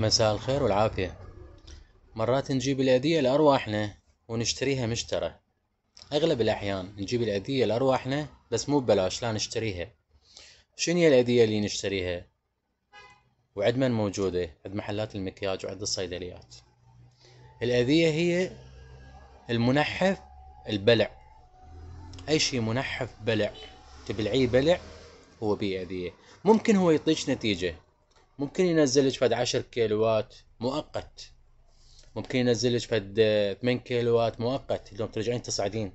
مساء الخير والعافية مرات نجيب الأذية لأرواحنا ونشتريها مشترى أغلب الأحيان نجيب الأذية لأرواحنا بس مو ببلاش لا نشتريها شنو الأذية اللي نشتريها؟ وعد من موجودة عند محلات المكياج وعد الصيدليات الأذية هي المنحف البلع أي شيء منحف بلع تبلعيه بلع هو بيه أذية ممكن هو يطيش نتيجة ممكن ينزل لك فد 10 كيلوات مؤقت ممكن ينزل لك فد 8 كيلوات مؤقت يوم ترجعين تصعدين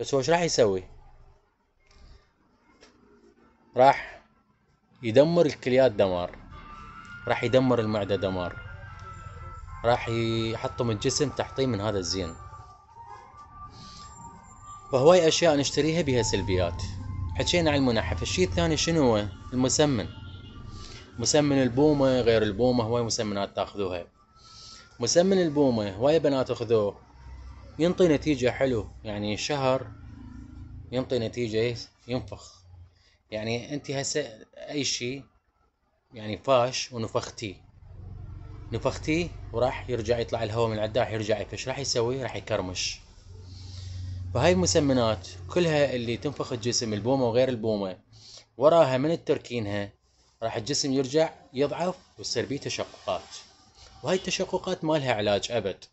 بس هو ايش راح يسوي؟ راح يدمر الكليات دمار راح يدمر المعدة دمار راح يحطم الجسم تحطيم من هذا الزين فهواي اشياء نشتريها بها سلبيات حكينا عن المنحف الشيء الثاني شنو هو المسمن مسمن البومة غير البومة هواي مسمنات تاخذوها مسمن البومة هواي بنات اخذوه ينطي نتيجة حلو يعني شهر ينطي نتيجة ينفخ يعني انت هسه اي شيء يعني فاش ونفختي نفختي وراح يرجع يطلع الهواء من العداح يرجع يفش راح يسوي راح يكرمش فهاي المسمنات كلها اللي تنفخ الجسم البومة وغير البومة وراها من التركينها راح الجسم يرجع يضعف ويصير بيه تشققات وهاي التشققات ما لها علاج أبد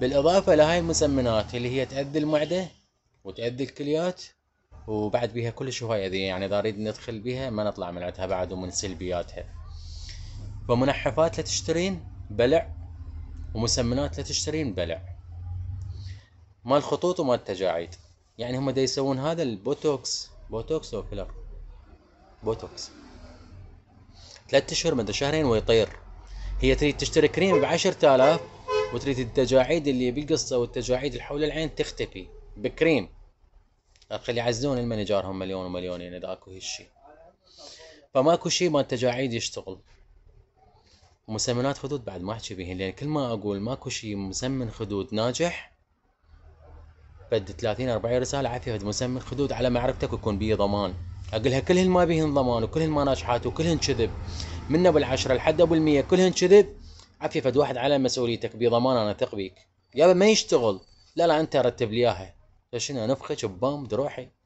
بالإضافة لهاي المسمنات اللي هي تأذي المعدة وتأذي الكليات وبعد بيها كلش هواي أذية يعني إذا أريد ندخل بيها ما نطلع من عندها بعد ومن سلبياتها فمنحفات لا تشترين بلع ومسمنات لا تشترين بلع مال خطوط ومال التجاعيد يعني هم دا يسوون هذا البوتوكس بوتوكس أو فيلر بوتوكس ثلاثة اشهر مدى شهرين ويطير هي تريد تشتري كريم بعشرة الاف وتريد التجاعيد اللي بالقصه والتجاعيد اللي حول العين تختفي بكريم خلي يعزون هم مليون ومليونين اذا اكو هالشي فماكو شي ما التجاعيد يشتغل مسمنات خدود بعد ما احكي بيهن لان كل ما اقول ماكو شي مسمن خدود ناجح بد 30 40 رساله عافيه مسمن خدود على معرفتك ويكون بيه ضمان اقول كلهن ما بيهن ضمان وكلهن ما ناجحات وكلهن كذب من ابو العشره لحد ابو المية كلهن كذب عفي فد واحد على مسؤوليتك بضمان انا ثق بيك يابا ما يشتغل لا لا انت رتب لي اياها شنو نفخك ببام دروحي